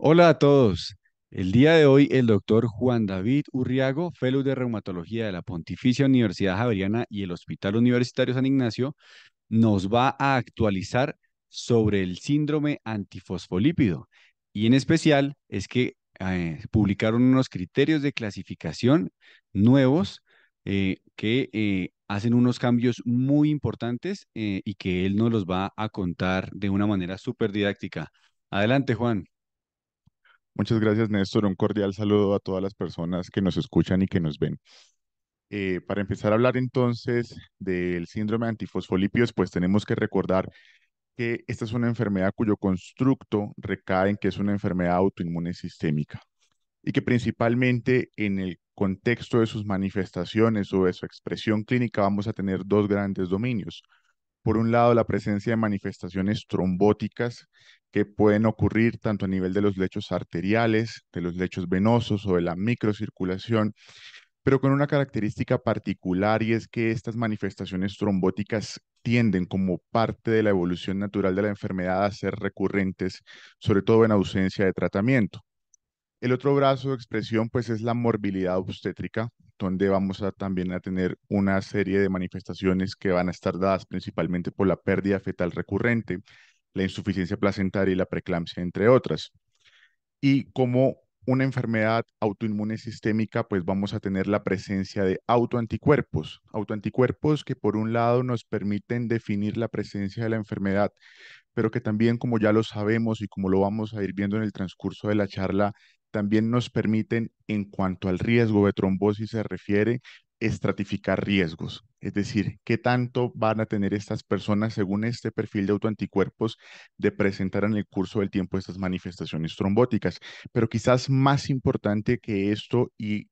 Hola a todos. El día de hoy el doctor Juan David Urriago, fellow de reumatología de la Pontificia Universidad Javeriana y el Hospital Universitario San Ignacio, nos va a actualizar sobre el síndrome antifosfolípido y en especial es que eh, publicaron unos criterios de clasificación nuevos eh, que eh, hacen unos cambios muy importantes y que él nos los va a contar de una manera súper didáctica. Adelante, Juan. Muchas gracias, Néstor. Un cordial saludo a todas las personas que nos escuchan y que nos ven. Eh, para empezar a hablar entonces del síndrome de pues tenemos que recordar que esta es una enfermedad cuyo constructo recae en que es una enfermedad autoinmune sistémica y que principalmente en el contexto de sus manifestaciones o de su expresión clínica vamos a tener dos grandes dominios. Por un lado, la presencia de manifestaciones trombóticas que pueden ocurrir tanto a nivel de los lechos arteriales, de los lechos venosos o de la microcirculación, pero con una característica particular y es que estas manifestaciones trombóticas tienden como parte de la evolución natural de la enfermedad a ser recurrentes, sobre todo en ausencia de tratamiento. El otro brazo de expresión pues es la morbilidad obstétrica, donde vamos a también a tener una serie de manifestaciones que van a estar dadas principalmente por la pérdida fetal recurrente, la insuficiencia placentaria y la preeclampsia, entre otras. Y como una enfermedad autoinmune sistémica, pues vamos a tener la presencia de autoanticuerpos. Autoanticuerpos que por un lado nos permiten definir la presencia de la enfermedad, pero que también, como ya lo sabemos y como lo vamos a ir viendo en el transcurso de la charla, también nos permiten, en cuanto al riesgo de trombosis se refiere, estratificar riesgos, es decir, qué tanto van a tener estas personas según este perfil de autoanticuerpos de presentar en el curso del tiempo estas manifestaciones trombóticas. Pero quizás más importante que esto y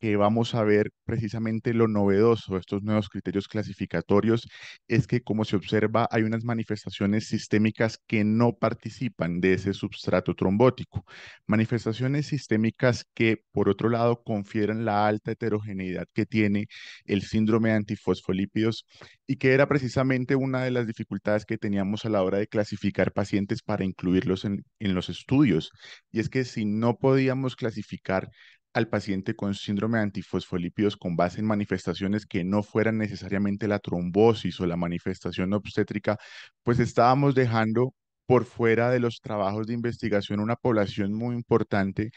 que vamos a ver precisamente lo novedoso de estos nuevos criterios clasificatorios es que, como se observa, hay unas manifestaciones sistémicas que no participan de ese substrato trombótico. Manifestaciones sistémicas que, por otro lado, confieren la alta heterogeneidad que tiene el síndrome de antifosfolípidos y que era precisamente una de las dificultades que teníamos a la hora de clasificar pacientes para incluirlos en los estudios. Y es que si no podíamos clasificar al paciente con síndrome de antifosfolípidos con base en manifestaciones que no fueran necesariamente la trombosis o la manifestación obstétrica, pues estábamos dejando por fuera de los trabajos de investigación una población muy importante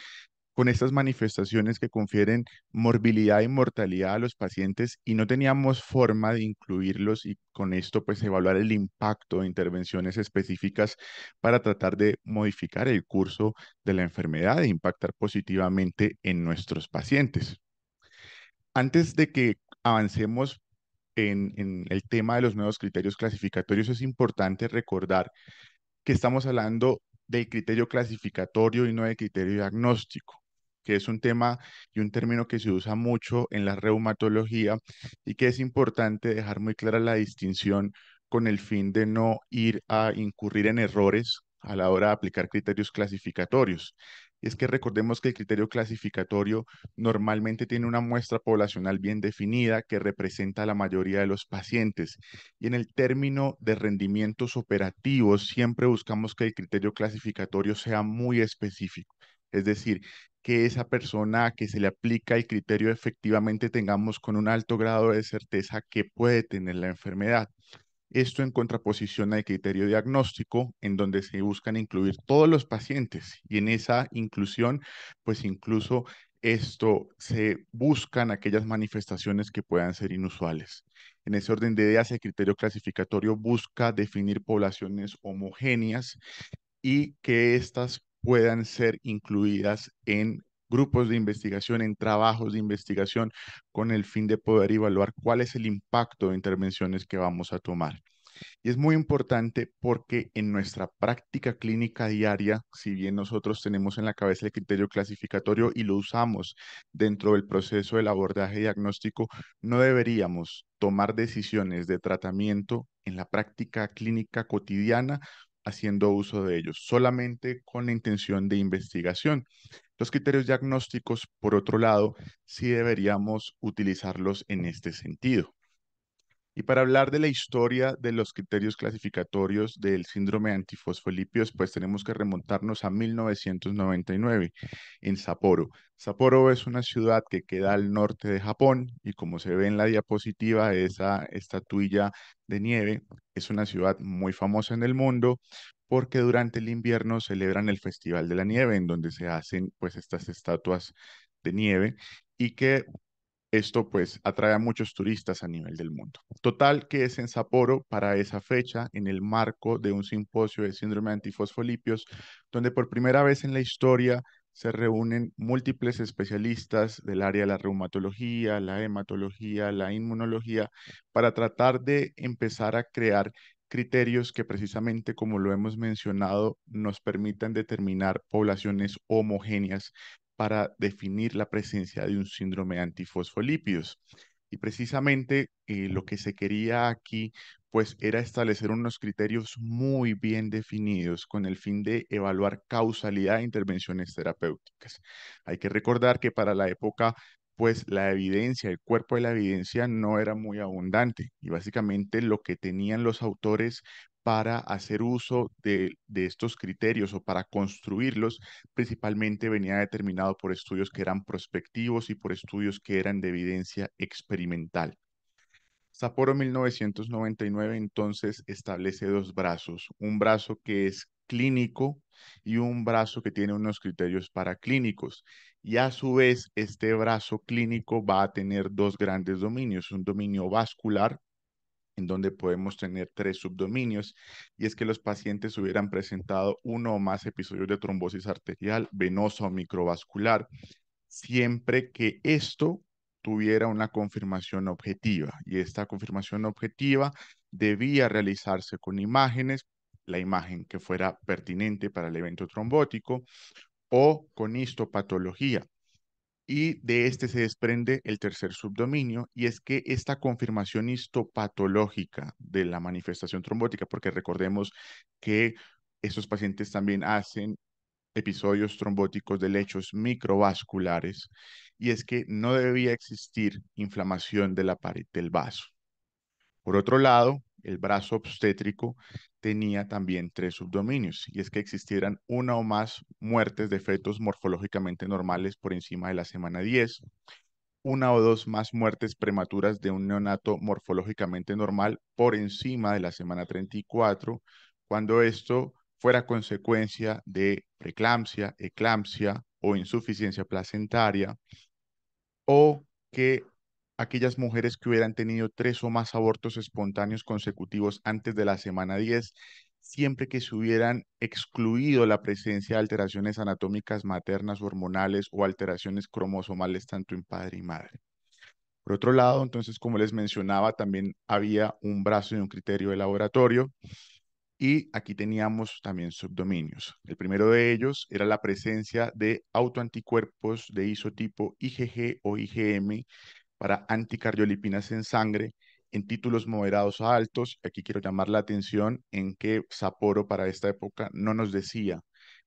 con estas manifestaciones que confieren morbilidad y mortalidad a los pacientes y no teníamos forma de incluirlos y con esto pues evaluar el impacto de intervenciones específicas para tratar de modificar el curso de la enfermedad e impactar positivamente en nuestros pacientes. Antes de que avancemos en, en el tema de los nuevos criterios clasificatorios, es importante recordar que estamos hablando del criterio clasificatorio y no del criterio diagnóstico que es un tema y un término que se usa mucho en la reumatología y que es importante dejar muy clara la distinción con el fin de no ir a incurrir en errores a la hora de aplicar criterios clasificatorios. es que recordemos que el criterio clasificatorio normalmente tiene una muestra poblacional bien definida que representa a la mayoría de los pacientes. Y en el término de rendimientos operativos, siempre buscamos que el criterio clasificatorio sea muy específico. Es decir, que esa persona que se le aplica el criterio efectivamente tengamos con un alto grado de certeza que puede tener la enfermedad. Esto en contraposición al criterio diagnóstico, en donde se buscan incluir todos los pacientes y en esa inclusión, pues incluso esto se buscan aquellas manifestaciones que puedan ser inusuales. En ese orden de ideas, el criterio clasificatorio busca definir poblaciones homogéneas y que estas puedan ser incluidas en grupos de investigación, en trabajos de investigación, con el fin de poder evaluar cuál es el impacto de intervenciones que vamos a tomar. Y es muy importante porque en nuestra práctica clínica diaria, si bien nosotros tenemos en la cabeza el criterio clasificatorio y lo usamos dentro del proceso del abordaje diagnóstico, no deberíamos tomar decisiones de tratamiento en la práctica clínica cotidiana haciendo uso de ellos, solamente con la intención de investigación. Los criterios diagnósticos, por otro lado, sí deberíamos utilizarlos en este sentido. Y para hablar de la historia de los criterios clasificatorios del síndrome de antifosfolipios, pues tenemos que remontarnos a 1999 en Sapporo. Sapporo es una ciudad que queda al norte de Japón y como se ve en la diapositiva, esa estatuilla de nieve es una ciudad muy famosa en el mundo porque durante el invierno celebran el Festival de la Nieve, en donde se hacen pues estas estatuas de nieve y que esto pues atrae a muchos turistas a nivel del mundo. Total que es en Sapporo para esa fecha en el marco de un simposio de síndrome antifosfolipios donde por primera vez en la historia se reúnen múltiples especialistas del área de la reumatología, la hematología, la inmunología, para tratar de empezar a crear criterios que precisamente, como lo hemos mencionado, nos permitan determinar poblaciones homogéneas para definir la presencia de un síndrome de antifosfolípidos. Y precisamente eh, lo que se quería aquí pues era establecer unos criterios muy bien definidos con el fin de evaluar causalidad de intervenciones terapéuticas. Hay que recordar que para la época pues la evidencia, el cuerpo de la evidencia no era muy abundante y básicamente lo que tenían los autores para hacer uso de, estos criterios o para construirlos, principalmente venía determinado por estudios que eran prospectivos y por estudios que eran de evidencia experimental. Sapporo 1999 entonces establece dos brazos, un brazo que es clínico y un brazo que tiene unos criterios paraclínicos. Y a su vez, este brazo clínico va a tener dos grandes dominios, un dominio vascular, en donde podemos tener tres subdominios, y es que los pacientes hubieran presentado uno o más episodios de trombosis arterial, venosa o microvascular, siempre que esto tuviera una confirmación objetiva y esta confirmación objetiva debía realizarse con imágenes, la imagen que fuera pertinente para el evento trombótico o con histopatología. Y de este se desprende el tercer subdominio, y es que esta confirmación histopatológica de la manifestación trombótica, porque recordemos que estos pacientes también hacen episodios trombóticos de lechos microvasculares, y es que no debía existir inflamación de la pared del vaso. Por otro lado, el brazo obstétrico tenía también tres subdominios, y es que existieran una o más muertes de fetos morfológicamente normales por encima de la semana 10, una o dos más muertes prematuras de un neonato morfológicamente normal por encima de la semana 34, cuando esto fuera consecuencia de preeclampsia, eclampsia o insuficiencia placentaria, o que aquellas mujeres que hubieran tenido tres o más abortos espontáneos consecutivos antes de la semana 10, siempre que se hubieran excluido la presencia de alteraciones anatómicas maternas hormonales o alteraciones cromosomales tanto en padre y madre. Por otro lado, entonces, como les mencionaba, también había un brazo de un criterio de laboratorio y aquí teníamos también subdominios. El primero de ellos era la presencia de autoanticuerpos de isotipo IgG o IgM para anticardiolipinas en sangre en títulos moderados a altos. Aquí quiero llamar la atención en que Sapporo para esta época no nos decía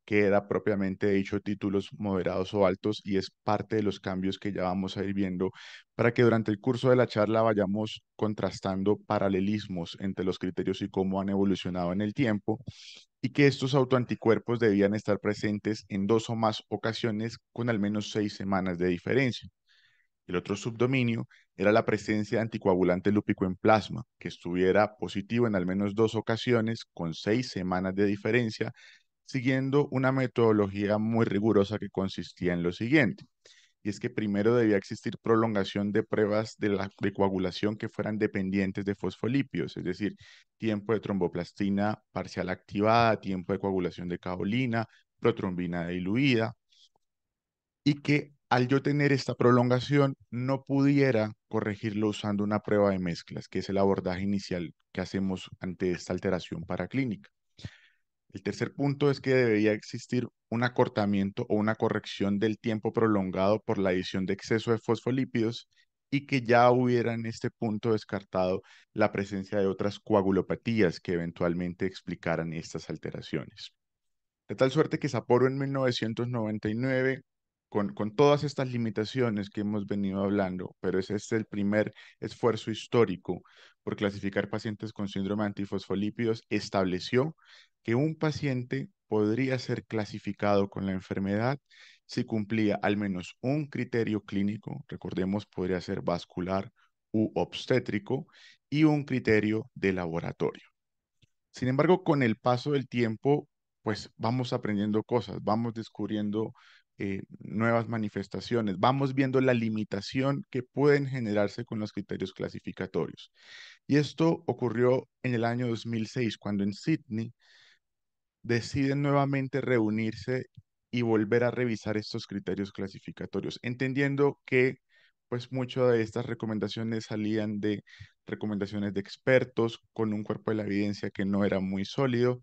que era propiamente dicho títulos moderados o altos y es parte de los cambios que ya vamos a ir viendo para que durante el curso de la charla vayamos contrastando paralelismos entre los criterios y cómo han evolucionado en el tiempo y que estos autoanticuerpos debían estar presentes en dos o más ocasiones con al menos seis semanas de diferencia. El otro subdominio era la presencia de anticoagulante lúpico en plasma, que estuviera positivo en al menos dos ocasiones con seis semanas de diferencia siguiendo una metodología muy rigurosa que consistía en lo siguiente. Y es que primero debía existir prolongación de pruebas de, la, coagulación que fueran dependientes de fosfolipios, es decir, tiempo de tromboplastina parcial activada, tiempo de coagulación de caolina, protrombina diluida, y que al yo tener esta prolongación no pudiera corregirlo usando una prueba de mezclas, que es el abordaje inicial que hacemos ante esta alteración paraclínica. El tercer punto es que debía existir un acortamiento o una corrección del tiempo prolongado por la adición de exceso de fosfolípidos y que ya hubiera en este punto descartado la presencia de otras coagulopatías que eventualmente explicaran estas alteraciones. De tal suerte que Sapporo en 1999 con, todas estas limitaciones que hemos venido hablando, pero ese es este el primer esfuerzo histórico por clasificar pacientes con síndrome antifosfolípidos, estableció que un paciente podría ser clasificado con la enfermedad si cumplía al menos un criterio clínico, recordemos, podría ser vascular u obstétrico, y un criterio de laboratorio. Sin embargo, con el paso del tiempo, pues vamos aprendiendo cosas, vamos descubriendo eh, nuevas manifestaciones. Vamos viendo la limitación que pueden generarse con los criterios clasificatorios. Y esto ocurrió en el año 2006, cuando en Sydney deciden nuevamente reunirse y volver a revisar estos criterios clasificatorios, entendiendo que pues muchas de estas recomendaciones salían de recomendaciones de expertos con un cuerpo de la evidencia que no era muy sólido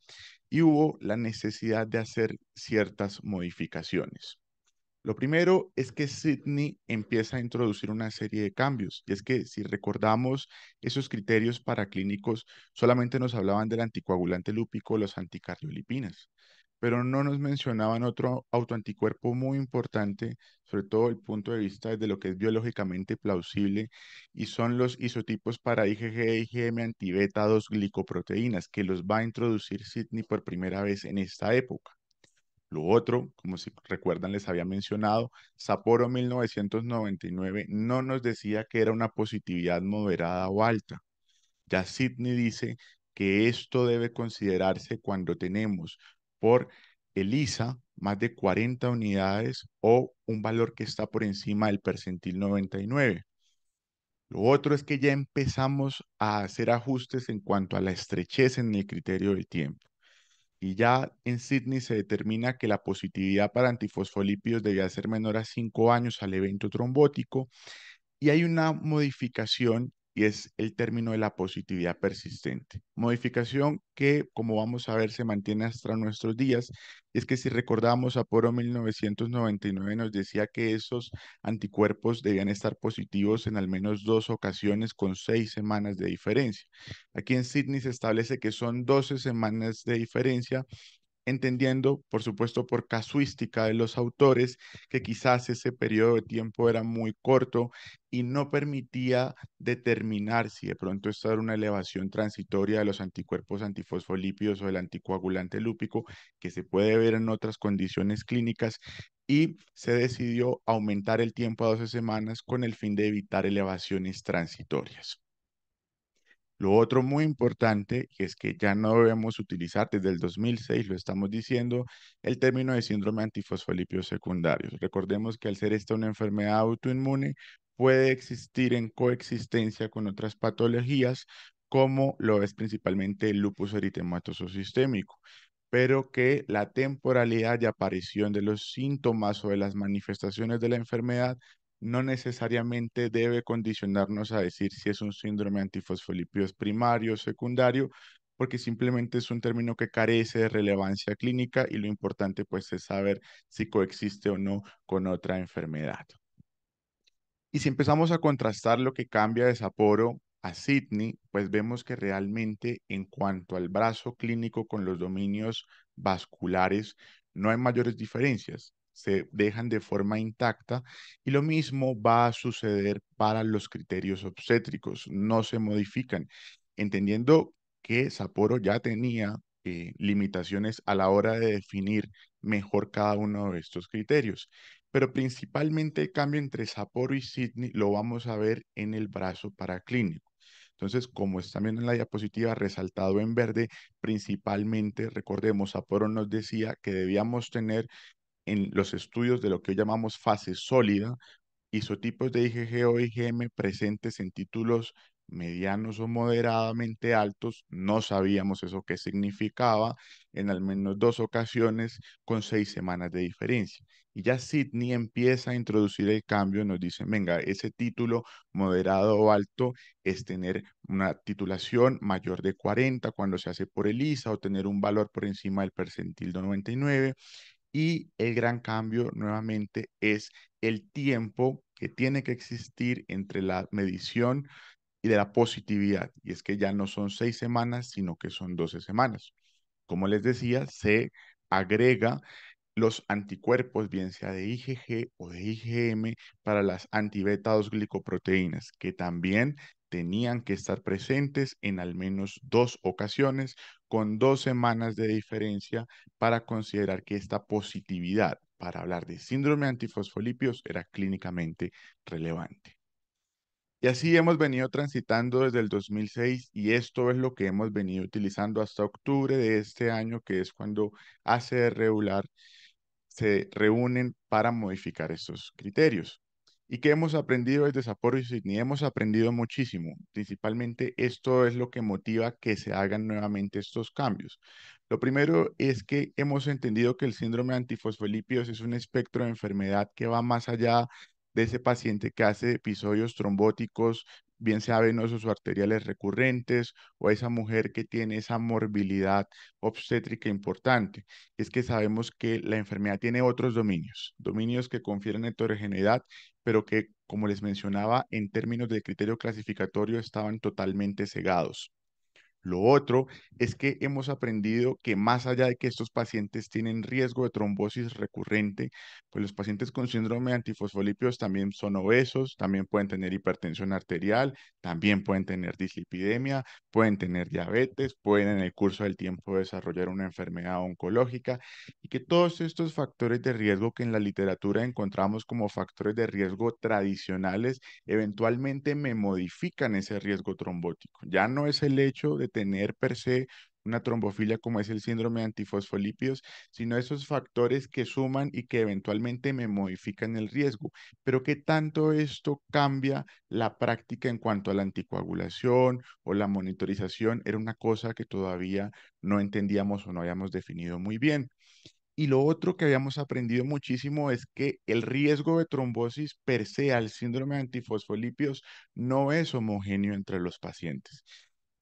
y hubo la necesidad de hacer ciertas modificaciones. Lo primero es que Sidney empieza a introducir una serie de cambios, y es que si recordamos esos criterios paraclínicos, solamente nos hablaban del anticoagulante lúpico, los anticardiolipinas, pero no nos mencionaban otro autoanticuerpo muy importante, sobre todo el punto de vista de lo que es biológicamente plausible, y son los isotipos para IgG IgM antibeta 2 glicoproteínas, que los va a introducir Sidney por primera vez en esta época. Lo otro, como si recuerdan, les había mencionado, Sapporo 1999 no nos decía que era una positividad moderada o alta. Ya Sidney dice que esto debe considerarse cuando tenemos por ELISA más de 40 unidades o un valor que está por encima del percentil 99. Lo otro es que ya empezamos a hacer ajustes en cuanto a la estrechez en el criterio del tiempo y ya en Sydney se determina que la positividad para antifosfolípidos debía ser menor a 5 años al evento trombótico y hay una modificación y es el término de la positividad persistente. Modificación que, como vamos a ver, se mantiene hasta nuestros días. Es que si recordamos, Aporo 1999 nos decía que esos anticuerpos debían estar positivos en al menos dos ocasiones con seis semanas de diferencia. Aquí en Sydney se establece que son 12 semanas de diferencia entendiendo, por supuesto, por casuística de los autores, que quizás ese periodo de tiempo era muy corto y no permitía determinar si de pronto esta era una elevación transitoria de los anticuerpos antifosfolípidos o del anticoagulante lúpico, que se puede ver en otras condiciones clínicas, y se decidió aumentar el tiempo a 12 semanas con el fin de evitar elevaciones transitorias. Lo otro muy importante es que ya no debemos utilizar, desde el 2006 lo estamos diciendo, el término de síndrome antifosfolipio secundario Recordemos que al ser esta una enfermedad autoinmune, puede existir en coexistencia con otras patologías, como lo es principalmente el lupus eritematoso sistémico pero que la temporalidad de aparición de los síntomas o de las manifestaciones de la enfermedad no necesariamente debe condicionarnos a decir si es un síndrome antifosfolipidos primario o secundario, porque simplemente es un término que carece de relevancia clínica y lo importante pues es saber si coexiste o no con otra enfermedad. Y si empezamos a contrastar lo que cambia de Sapporo a Sydney, pues vemos que realmente en cuanto al brazo clínico con los dominios vasculares, no hay mayores diferencias se dejan de forma intacta y lo mismo va a suceder para los criterios obstétricos, no se modifican, entendiendo que Sapporo ya tenía eh, limitaciones a la hora de definir mejor cada uno de estos criterios. Pero principalmente el cambio entre Sapporo y Sydney lo vamos a ver en el brazo paraclínico. Entonces, como está viendo en la diapositiva resaltado en verde, principalmente, recordemos, Sapporo nos decía que debíamos tener en los estudios de lo que hoy llamamos fase sólida, isotipos de IgG o IgM presentes en títulos medianos o moderadamente altos, no sabíamos eso qué significaba, en al menos dos ocasiones con seis semanas de diferencia. Y ya Sidney empieza a introducir el cambio, nos dice, venga, ese título moderado o alto es tener una titulación mayor de 40 cuando se hace por ELISA o tener un valor por encima del percentil de 99. Y el gran cambio nuevamente es el tiempo que tiene que existir entre la medición y de la positividad. Y es que ya no son seis semanas, sino que son 12 semanas. Como les decía, se agrega los anticuerpos, bien sea de IgG o de IgM, para las antibeta 2 glicoproteínas, que también tenían que estar presentes en al menos dos ocasiones con dos semanas de diferencia para considerar que esta positividad para hablar de síndrome de antifosfolipios era clínicamente relevante. Y así hemos venido transitando desde el 2006 y esto es lo que hemos venido utilizando hasta octubre de este año, que es cuando ACR regular se reúnen para modificar estos criterios y qué hemos aprendido desde Sapporo y Hemos aprendido muchísimo. Principalmente esto es lo que motiva que se hagan nuevamente estos cambios. Lo primero es que hemos entendido que el síndrome de antifosfolípidos es un espectro de enfermedad que va más allá de ese paciente que hace episodios trombóticos, bien sea venosos o arteriales recurrentes, o esa mujer que tiene esa morbilidad obstétrica importante. Es que sabemos que la enfermedad tiene otros dominios, dominios que confieren heterogeneidad pero que, como les mencionaba, en términos de criterio clasificatorio estaban totalmente cegados. Lo otro es que hemos aprendido que más allá de que estos pacientes tienen riesgo de trombosis recurrente, pues los pacientes con síndrome de también son obesos, también pueden tener hipertensión arterial, también pueden tener dislipidemia, pueden tener diabetes, pueden en el curso del tiempo desarrollar una enfermedad oncológica y que todos estos factores de riesgo que en la literatura encontramos como factores de riesgo tradicionales eventualmente me modifican ese riesgo trombótico. Ya no es el hecho de tener per se una trombofilia como es el síndrome de sino esos factores que suman y que eventualmente me modifican el riesgo. Pero ¿qué tanto esto cambia la práctica en cuanto a la anticoagulación o la monitorización? Era una cosa que todavía no entendíamos o no habíamos definido muy bien. Y lo otro que habíamos aprendido muchísimo es que el riesgo de trombosis per se al síndrome de no es homogéneo entre los pacientes.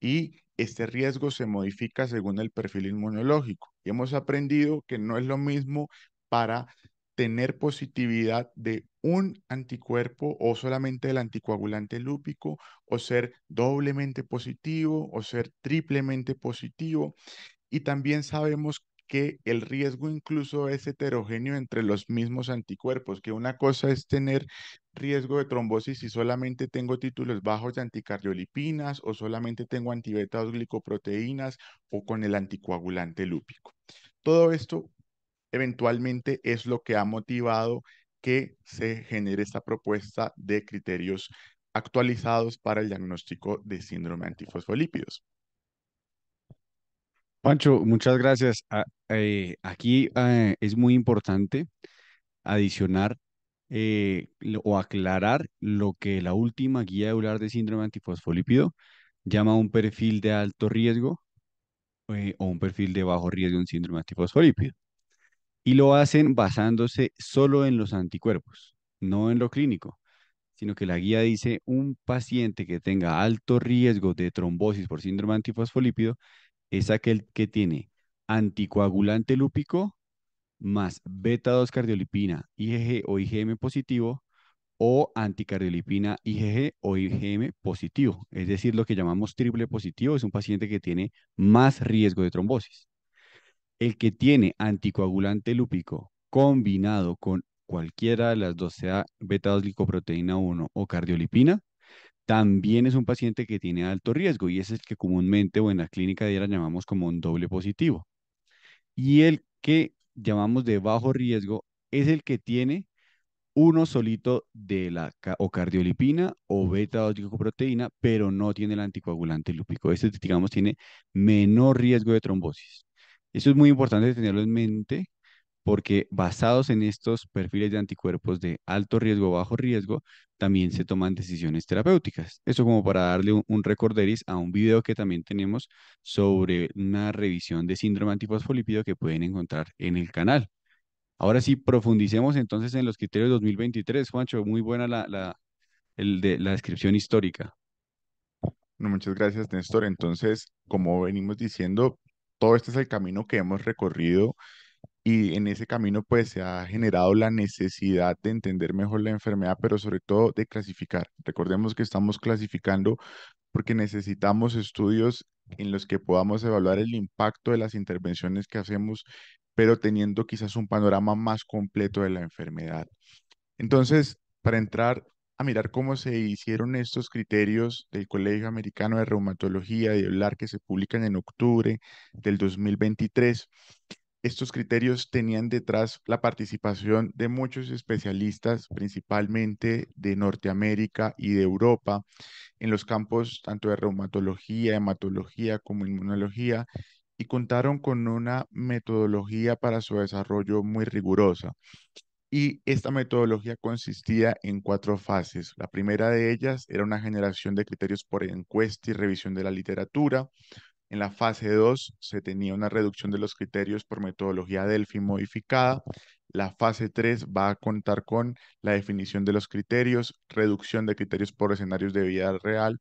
Y este riesgo se modifica según el perfil inmunológico. Y hemos aprendido que no es lo mismo para tener positividad de un anticuerpo o solamente del anticoagulante lúpico o ser doblemente positivo o ser triplemente positivo. Y también sabemos que el riesgo incluso es heterogéneo entre los mismos anticuerpos, que una cosa es tener riesgo de trombosis si solamente tengo títulos bajos de anticardiolipinas o solamente tengo antibetas glicoproteínas o con el anticoagulante lúpico. Todo esto eventualmente es lo que ha motivado que se genere esta propuesta de criterios actualizados para el diagnóstico de síndrome antifosfolípidos. Pancho, muchas gracias. Ah, eh, aquí eh, es muy importante adicionar eh, o aclarar lo que la última guía eular de síndrome antifosfolípido llama un perfil de alto riesgo eh, o un perfil de bajo riesgo en síndrome antifosfolípido. Y lo hacen basándose solo en los anticuerpos, no en lo clínico sino que la guía dice un paciente que tenga alto riesgo de trombosis por síndrome antifosfolípido es aquel que tiene anticoagulante lúpico más beta 2 cardiolipina IgG o IgM positivo o anticardiolipina IgG o IgM positivo, es decir, lo que llamamos triple positivo es un paciente que tiene más riesgo de trombosis. El que tiene anticoagulante lúpico combinado con cualquiera de las dos, sea beta 2 glicoproteína 1 o cardiolipina, también es un paciente que tiene alto riesgo y ese es el que comúnmente o en la clínica diaria llamamos como un doble positivo. Y el que llamamos de bajo riesgo es el que tiene uno solito de la o cardiolipina o beta 2 pero no tiene el anticoagulante lúpico. Este, digamos, tiene menor riesgo de trombosis. Eso es muy importante tenerlo en mente porque basados en estos perfiles de anticuerpos de alto riesgo, o bajo riesgo, también se toman decisiones terapéuticas. Eso como para darle un, recorderis a un video que también tenemos sobre una revisión de síndrome antifosfolípido que pueden encontrar en el canal. Ahora sí, profundicemos entonces en los criterios 2023. Juancho, muy buena la, la, de, la descripción histórica. No, muchas gracias, Néstor. Entonces, como venimos diciendo, todo este es el camino que hemos recorrido y en ese camino pues se ha generado la necesidad de entender mejor la enfermedad, pero sobre todo de clasificar. Recordemos que estamos clasificando porque necesitamos estudios en los que podamos evaluar el impacto de las intervenciones que hacemos, pero teniendo quizás un panorama más completo de la enfermedad. Entonces, para entrar a mirar cómo se hicieron estos criterios del Colegio Americano de Reumatología de hablar que se publican en octubre del 2023, estos criterios tenían detrás la participación de muchos especialistas, principalmente de Norteamérica y de Europa, en los campos tanto de reumatología, hematología como inmunología, y contaron con una metodología para su desarrollo muy rigurosa. Y esta metodología consistía en cuatro fases. La primera de ellas era una generación de criterios por encuesta y revisión de la literatura. En la fase 2 se tenía una reducción de los criterios por metodología Delphi modificada. La fase 3 va a contar con la definición de los criterios, reducción de criterios por escenarios de vida real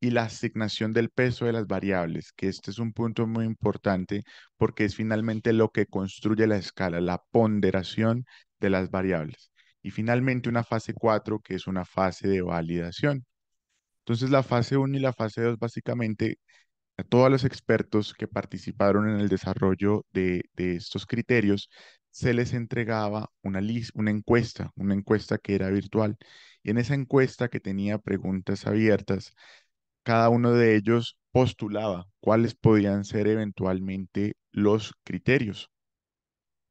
y la asignación del peso de las variables, que este es un punto muy importante porque es finalmente lo que construye la escala, la ponderación de las variables. Y finalmente una fase 4, que es una fase de validación. Entonces la fase 1 y la fase 2 básicamente a todos los expertos que participaron en el desarrollo de, estos criterios, se les entregaba una, una encuesta, una encuesta que era virtual. Y en esa encuesta que tenía preguntas abiertas, cada uno de ellos postulaba cuáles podían ser eventualmente los criterios.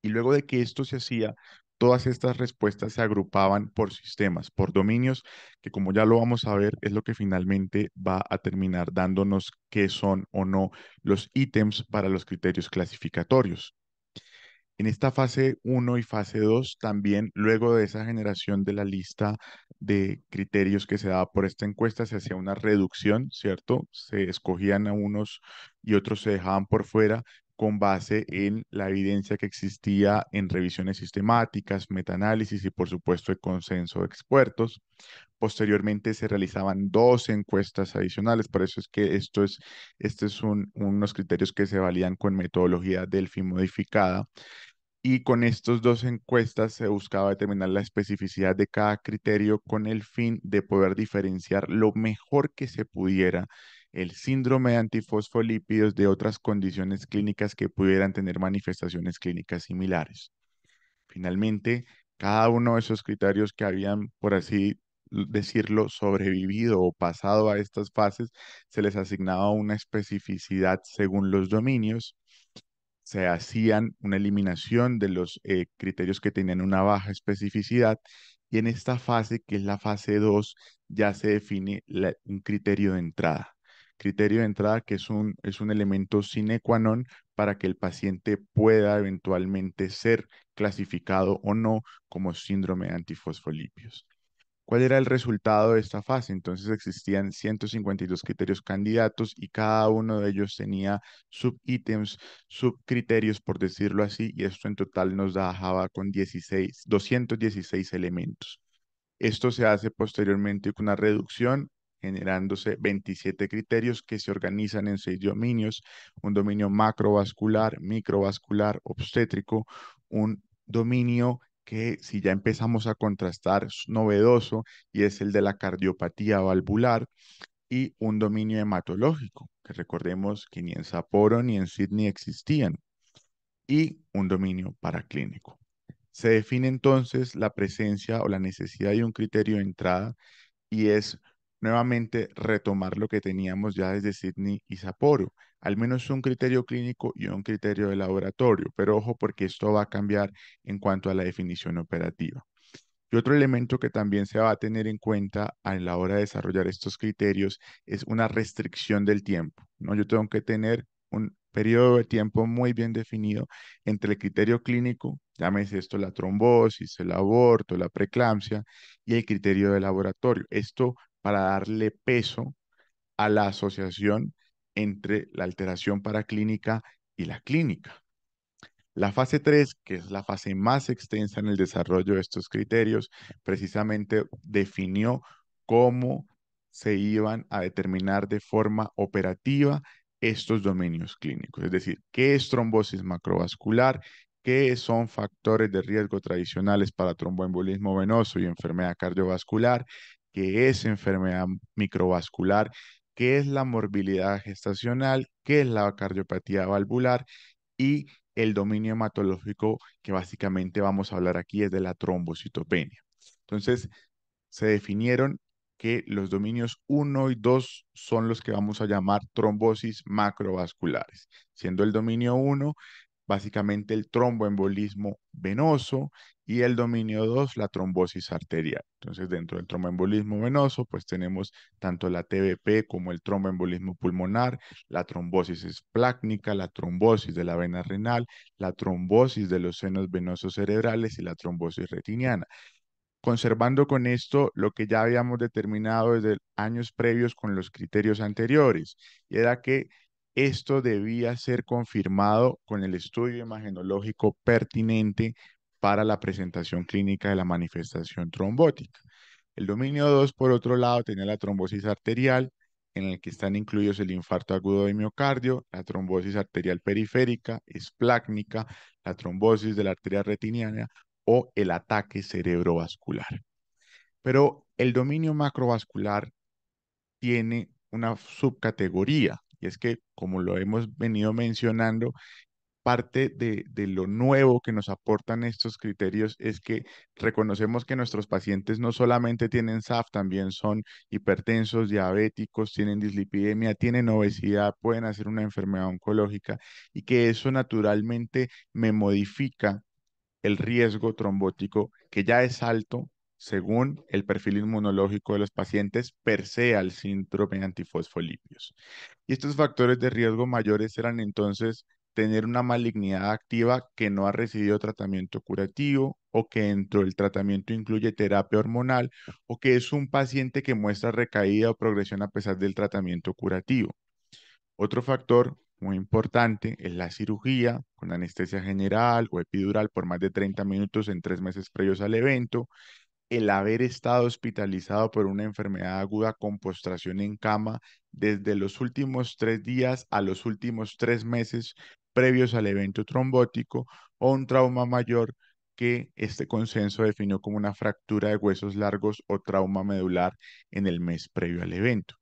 Y luego de que esto se hacía Todas estas respuestas se agrupaban por sistemas, por dominios, que como ya lo vamos a ver, es lo que finalmente va a terminar dándonos qué son o no los ítems para los criterios clasificatorios. En esta fase 1 y fase 2, también luego de esa generación de la lista de criterios que se daba por esta encuesta, se hacía una reducción, ¿cierto? Se escogían a unos y otros se dejaban por fuera con base en la evidencia que existía en revisiones sistemáticas, metaanálisis y por supuesto el consenso de expertos. Posteriormente se realizaban dos encuestas adicionales, por eso es que esto es, este es unos criterios que se valían con metodología Delphi modificada. Y con estas dos encuestas se buscaba determinar la especificidad de cada criterio con el fin de poder diferenciar lo mejor que se pudiera el síndrome de antifosfolípidos de otras condiciones clínicas que pudieran tener manifestaciones clínicas similares. Finalmente, cada uno de esos criterios que habían, por así decirlo, sobrevivido o pasado a estas fases, se les asignaba una especificidad según los dominios. Se hacían una eliminación de los eh, criterios que tenían una baja especificidad y en esta fase, que es la fase 2, ya se define un criterio de entrada criterio de entrada que es un, es un elemento sine qua non para que el paciente pueda eventualmente ser clasificado o no como síndrome de antifosfolipios. ¿Cuál era el resultado de esta fase? Entonces existían 152 criterios candidatos y cada uno de ellos tenía subítems, subcriterios, por decirlo así, y esto en total nos dejaba con 16, 216 elementos. Esto se hace posteriormente con una reducción generándose 27 criterios que se organizan en seis dominios, un dominio macrovascular, microvascular, obstétrico, un dominio que si ya empezamos a contrastar es novedoso y es el de la cardiopatía valvular y un dominio hematológico, que recordemos que ni en Sapporo ni en Sydney existían, y un dominio paraclínico. Se define entonces la presencia o la necesidad de un criterio de entrada y es nuevamente retomar lo que teníamos ya desde Sydney y Sapporo, al menos un criterio clínico y un criterio de laboratorio, pero ojo porque esto va a cambiar en cuanto a la definición operativa. Y otro elemento que también se va a tener en cuenta a la hora de desarrollar estos criterios es una restricción del tiempo. ¿no? Yo tengo que tener un periodo de tiempo muy bien definido entre el criterio clínico, llámese esto la trombosis, el aborto, la preeclampsia, y el criterio de laboratorio. Esto para darle peso a la asociación entre la alteración paraclínica y la clínica. La fase 3, que es la fase más extensa en el desarrollo de estos criterios, precisamente definió cómo se iban a determinar de forma operativa estos dominios clínicos, es decir, qué es trombosis macrovascular, qué son factores de riesgo tradicionales para tromboembolismo venoso y enfermedad cardiovascular, qué es enfermedad microvascular, qué es la morbilidad gestacional, qué es la cardiopatía valvular y el dominio hematológico que básicamente vamos a hablar aquí es de la trombocitopenia. Entonces, se definieron que los dominios 1 y 2 son los que vamos a llamar trombosis macrovasculares, siendo el dominio 1 básicamente el tromboembolismo venoso y el dominio 2, la trombosis arterial. Entonces, dentro del tromboembolismo venoso, pues tenemos tanto la TBP como el tromboembolismo pulmonar, la trombosis esplácnica, la trombosis de la vena renal, la trombosis de los senos venosos cerebrales y la trombosis retiniana conservando con esto lo que ya habíamos determinado desde años previos con los criterios anteriores, y era que esto debía ser confirmado con el estudio imagenológico pertinente para la presentación clínica de la manifestación trombótica. El dominio 2, por otro lado, tenía la trombosis arterial, en el que están incluidos el infarto agudo de miocardio, la trombosis arterial periférica, esplácnica, la trombosis de la arteria retiniana o el ataque cerebrovascular. Pero el dominio macrovascular tiene una subcategoría, y es que, como lo hemos venido mencionando, parte de, lo nuevo que nos aportan estos criterios es que reconocemos que nuestros pacientes no solamente tienen SAF, también son hipertensos, diabéticos, tienen dislipidemia, tienen obesidad, pueden hacer una enfermedad oncológica y que eso naturalmente me modifica el riesgo trombótico que ya es alto según el perfil inmunológico de los pacientes per se al síndrome de antifosfolipios. Y estos factores de riesgo mayores eran entonces tener una malignidad activa que no ha recibido tratamiento curativo o que dentro del tratamiento incluye terapia hormonal o que es un paciente que muestra recaída o progresión a pesar del tratamiento curativo. Otro factor muy importante es la cirugía con anestesia general o epidural por más de 30 minutos en tres meses previos al evento, el haber estado hospitalizado por una enfermedad aguda con postración en cama desde los últimos tres días a los últimos tres meses previos al evento trombótico o un trauma mayor que este consenso definió como una fractura de huesos largos o trauma medular en el mes previo al evento.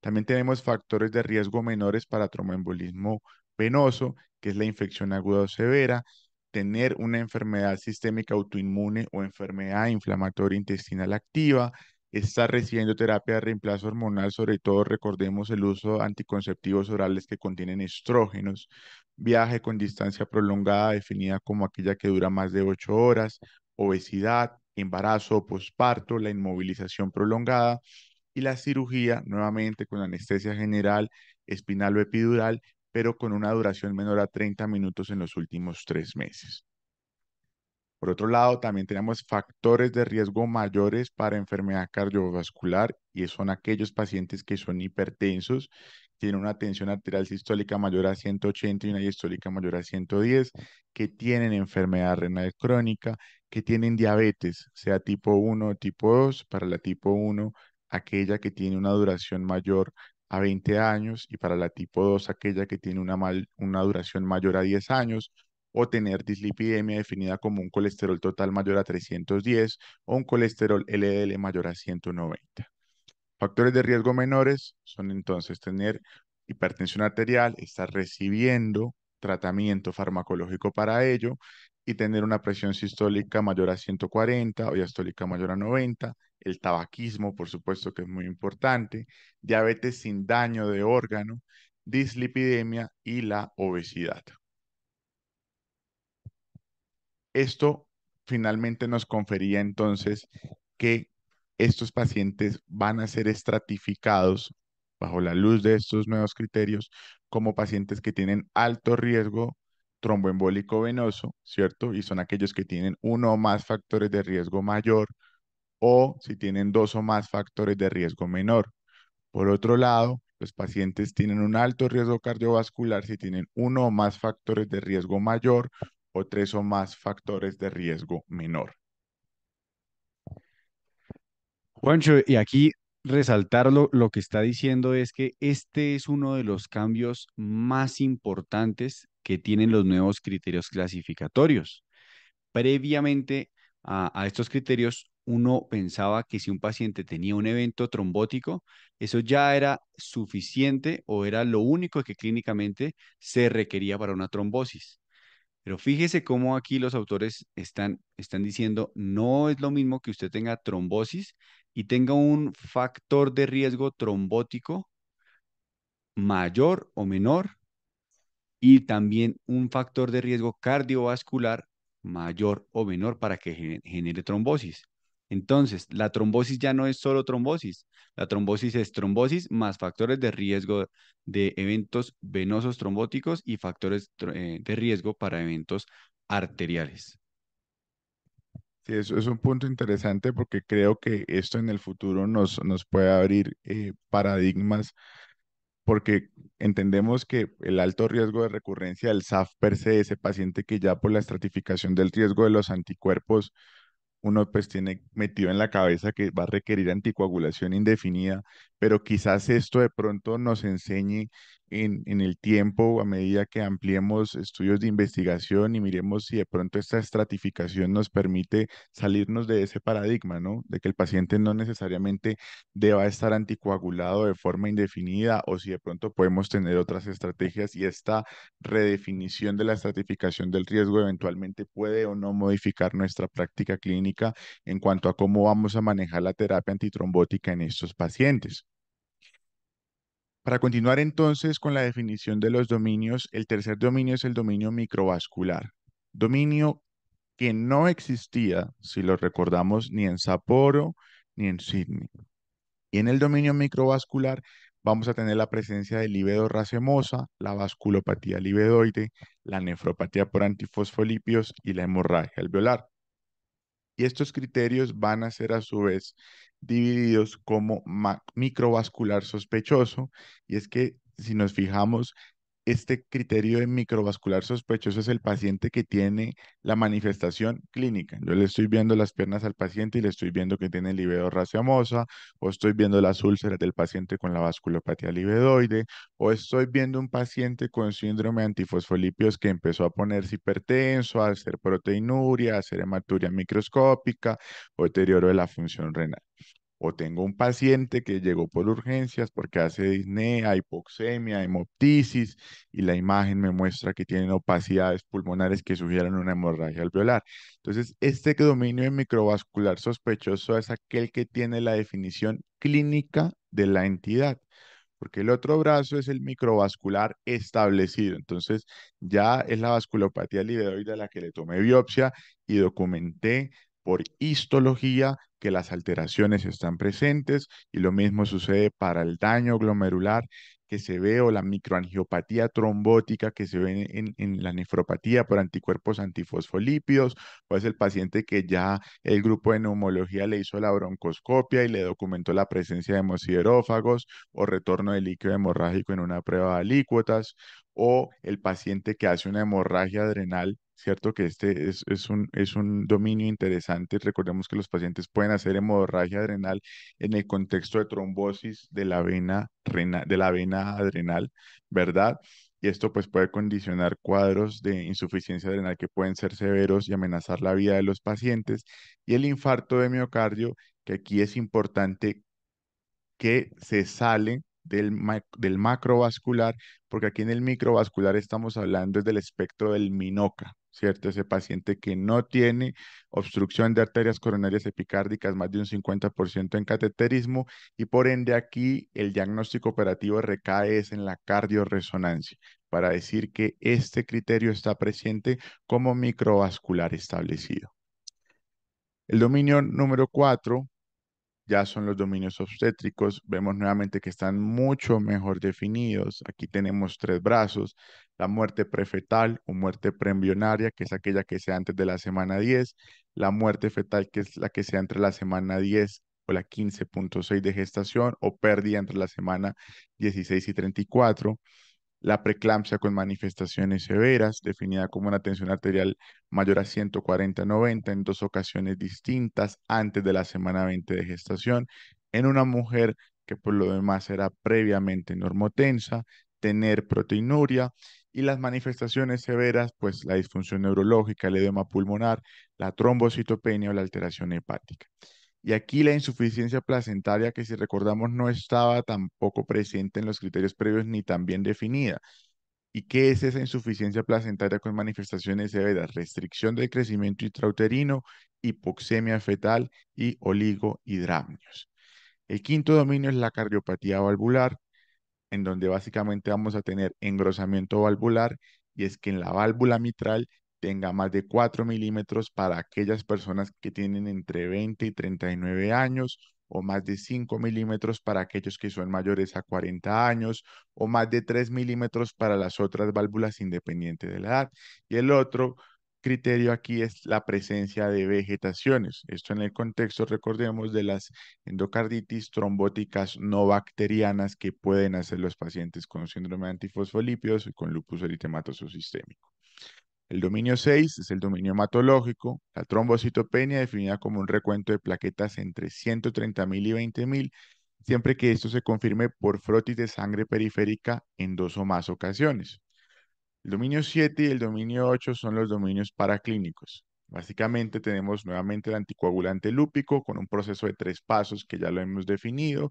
También tenemos factores de riesgo menores para tromboembolismo venoso, que es la infección aguda o severa, tener una enfermedad sistémica autoinmune o enfermedad inflamatoria intestinal activa, estar recibiendo terapia de reemplazo hormonal, sobre todo recordemos el uso de anticonceptivos orales que contienen estrógenos, viaje con distancia prolongada definida como aquella que dura más de ocho horas, obesidad, embarazo o posparto, la inmovilización prolongada y la cirugía nuevamente con anestesia general, espinal o epidural, pero con una duración menor a 30 minutos en los últimos tres meses. Por otro lado, también tenemos factores de riesgo mayores para enfermedad cardiovascular y son aquellos pacientes que son hipertensos, tienen una tensión arterial sistólica mayor a 180 y una diastólica mayor a 110, que tienen enfermedad renal crónica, que tienen diabetes, sea tipo 1 o tipo 2, para la tipo 1, aquella que tiene una duración mayor a 20 años y para la tipo 2, aquella que tiene una, una duración mayor a 10 años, o tener dislipidemia definida como un colesterol total mayor a 310 o un colesterol LDL mayor a 190. Factores de riesgo menores son entonces tener hipertensión arterial, estar recibiendo tratamiento farmacológico para ello y tener una presión sistólica mayor a 140 o diastólica mayor a 90, el tabaquismo, por supuesto que es muy importante, diabetes sin daño de órgano, dislipidemia y la obesidad. Esto finalmente nos confería entonces que estos pacientes van a ser estratificados bajo la luz de estos nuevos criterios como pacientes que tienen alto riesgo tromboembólico venoso, ¿cierto? Y son aquellos que tienen uno o más factores de riesgo mayor o si tienen dos o más factores de riesgo menor. Por otro lado, los pacientes tienen un alto riesgo cardiovascular si tienen uno o más factores de riesgo mayor o tres o más factores de riesgo menor. Juancho, y aquí resaltarlo, lo que está diciendo es que este es uno de los cambios más importantes que tienen los nuevos criterios clasificatorios. Previamente a, estos criterios, uno pensaba que si un paciente tenía un evento trombótico, eso ya era suficiente o era lo único que clínicamente se requería para una trombosis. Pero fíjese cómo aquí los autores están, están diciendo, no es lo mismo que usted tenga trombosis y tenga un factor de riesgo trombótico mayor o menor y también un factor de riesgo cardiovascular mayor o menor para que genere trombosis. Entonces, la trombosis ya no es solo trombosis, la trombosis es trombosis más factores de riesgo de eventos venosos trombóticos y factores eh, de riesgo para eventos arteriales. Sí, eso es un punto interesante porque creo que esto en el futuro nos, nos puede abrir eh, paradigmas porque entendemos que el alto riesgo de recurrencia del SAF per se, ese paciente que ya por la estratificación del riesgo de los anticuerpos, uno pues tiene metido en la cabeza que va a requerir anticoagulación indefinida, pero quizás esto de pronto nos enseñe en, el tiempo a medida que ampliemos estudios de investigación y miremos si de pronto esta estratificación nos permite salirnos de ese paradigma, ¿no? De que el paciente no necesariamente deba estar anticoagulado de forma indefinida o si de pronto podemos tener otras estrategias y esta redefinición de la estratificación del riesgo eventualmente puede o no modificar nuestra práctica clínica en cuanto a cómo vamos a manejar la terapia antitrombótica en estos pacientes. Para continuar entonces con la definición de los dominios, el tercer dominio es el dominio microvascular, dominio que no existía, si lo recordamos, ni en Sapporo ni en Sydney. Y en el dominio microvascular vamos a tener la presencia del libido racemosa, la vasculopatía libedoide, la nefropatía por antifosfolipios y la hemorragia alveolar. Y estos criterios van a ser a su vez divididos como microvascular sospechoso. Y es que si nos fijamos, este criterio de microvascular sospechoso es el paciente que tiene la manifestación clínica. Yo le estoy viendo las piernas al paciente y le estoy viendo que tiene libido raciamosa, o estoy viendo las úlceras del paciente con la vasculopatía libedoide, o estoy viendo un paciente con síndrome de antifosfolipios que empezó a ponerse hipertenso, a hacer proteinuria, a hacer hematuria microscópica o deterioro de la función renal o tengo un paciente que llegó por urgencias porque hace disnea, hipoxemia, hemoptisis y la imagen me muestra que tienen opacidades pulmonares que sugieren una hemorragia alveolar. Entonces, este dominio microvascular sospechoso es aquel que tiene la definición clínica de la entidad, porque el otro brazo es el microvascular establecido. Entonces, ya es la vasculopatía lidoida la que le tomé biopsia y documenté por histología que las alteraciones están presentes y lo mismo sucede para el daño glomerular que se ve o la microangiopatía trombótica que se ve en, en, la nefropatía por anticuerpos antifosfolípidos, o es el paciente que ya el grupo de neumología le hizo la broncoscopia y le documentó la presencia de hemosiderófagos o retorno de líquido hemorrágico en una prueba de alícuotas, o el paciente que hace una hemorragia adrenal ¿cierto? Que este es, un, es un dominio interesante. Recordemos que los pacientes pueden hacer hemorragia adrenal en el contexto de trombosis de la vena, de la adrenal, ¿verdad? Y esto pues puede condicionar cuadros de insuficiencia adrenal que pueden ser severos y amenazar la vida de los pacientes. Y el infarto de miocardio, que aquí es importante que se salen, del, macrovascular, porque aquí en el microvascular estamos hablando del espectro del minoca, ¿cierto? Ese paciente que no tiene obstrucción de arterias coronarias epicárdicas, más de un 50% en cateterismo, y por ende aquí el diagnóstico operativo recae es en la cardioresonancia, para decir que este criterio está presente como microvascular establecido. El dominio número 4 ya son los dominios obstétricos. Vemos nuevamente que están mucho mejor definidos. Aquí tenemos tres brazos, la muerte prefetal o muerte preembionaria que es aquella que sea antes de la semana 10, la muerte fetal, que es la que sea entre la semana 10 o la 15.6 de gestación, o pérdida entre la semana 16 y 34 la preeclampsia con manifestaciones severas, definida como una tensión arterial mayor a 140-90 en dos ocasiones distintas antes de la semana 20 de gestación, en una mujer que por lo demás era previamente normotensa, tener proteinuria y las manifestaciones severas, pues la disfunción neurológica, el edema pulmonar, la trombocitopenia o la alteración hepática. Y aquí la insuficiencia placentaria, que si recordamos no estaba tampoco presente en los criterios previos ni tan bien definida. ¿Y qué es esa insuficiencia placentaria con manifestaciones severas? Restricción del crecimiento intrauterino, hipoxemia fetal y oligohidramnios. El quinto dominio es la cardiopatía valvular, en donde básicamente vamos a tener engrosamiento valvular, y es que en la válvula mitral tenga más de 4 milímetros para aquellas personas que tienen entre 20 y 39 años o más de 5 milímetros para aquellos que son mayores a 40 años o más de 3 milímetros para las otras válvulas independiente de la edad. Y el otro criterio aquí es la presencia de vegetaciones. Esto en el contexto, recordemos, de las endocarditis trombóticas no bacterianas que pueden hacer los pacientes con síndrome de antifosfolípidos y con lupus eritematoso sistémico. El dominio 6 es el dominio hematológico. La trombocitopenia, definida como un recuento de plaquetas entre 130.000 y 20.000, siempre que esto se confirme por frotis de sangre periférica en dos o más ocasiones. El dominio 7 y el dominio 8 son los dominios paraclínicos. Básicamente tenemos nuevamente el anticoagulante lúpico con un proceso de tres pasos que ya lo hemos definido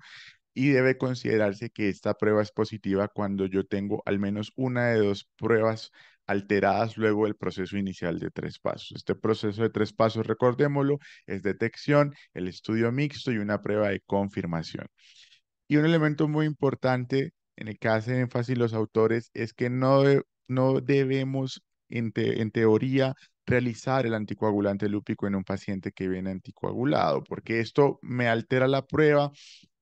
y debe considerarse que esta prueba es positiva cuando yo tengo al menos una de dos pruebas alteradas luego del proceso inicial de tres pasos. Este proceso de tres pasos, recordémoslo, es detección, el estudio mixto y una prueba de confirmación. Y un elemento muy importante en el que hacen énfasis los autores es que no, no debemos, en teoría, realizar el anticoagulante lúpico en un paciente que viene anticoagulado, porque esto me altera la prueba